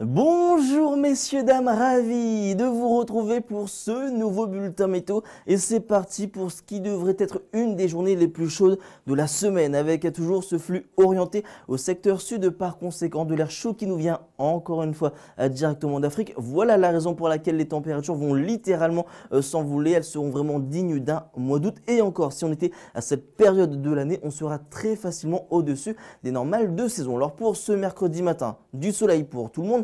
Bonjour messieurs, dames, ravi de vous retrouver pour ce nouveau bulletin météo et c'est parti pour ce qui devrait être une des journées les plus chaudes de la semaine avec toujours ce flux orienté au secteur sud par conséquent de l'air chaud qui nous vient encore une fois euh, directement d'Afrique. Voilà la raison pour laquelle les températures vont littéralement euh, s'envoler, elles seront vraiment dignes d'un mois d'août et encore si on était à cette période de l'année on sera très facilement au-dessus des normales de saison. Alors pour ce mercredi matin, du soleil pour tout le monde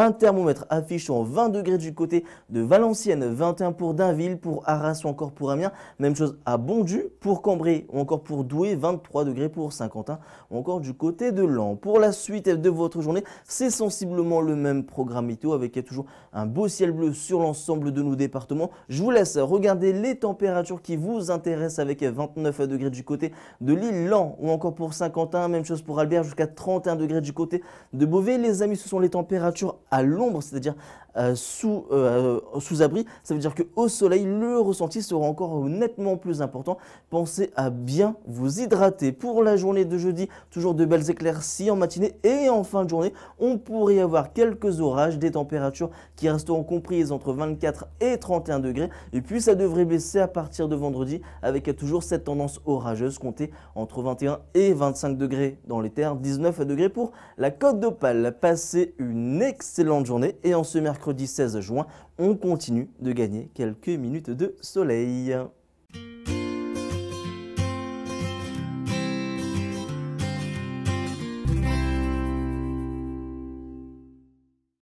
Un thermomètre affichant 20 degrés du côté de Valenciennes, 21 pour Dainville, pour Arras ou encore pour Amiens. Même chose à Bondu, pour Cambrai ou encore pour Douai, 23 degrés pour Saint-Quentin ou encore du côté de Lan. Pour la suite de votre journée, c'est sensiblement le même programme météo avec toujours un beau ciel bleu sur l'ensemble de nos départements. Je vous laisse regarder les températures qui vous intéressent avec 29 degrés du côté de l'île Lan ou encore pour Saint-Quentin. Même chose pour Albert jusqu'à 31 degrés du côté de Beauvais. Les amis, ce sont les températures à l'ombre, c'est-à-dire euh, euh, sous, abri, ça veut dire qu'au soleil, le ressenti sera encore nettement plus important. Pensez à bien vous hydrater pour la journée de jeudi. Toujours de belles éclaircies en matinée et en fin de journée. On pourrait avoir quelques orages, des températures qui resteront comprises entre 24 et 31 degrés. Et puis ça devrait baisser à partir de vendredi avec toujours cette tendance orageuse comptée entre 21 et 25 degrés dans les terres, 19 degrés pour la Côte d'Opale. Passer une excellente excellente journée et en ce mercredi 16 juin, on continue de gagner quelques minutes de soleil.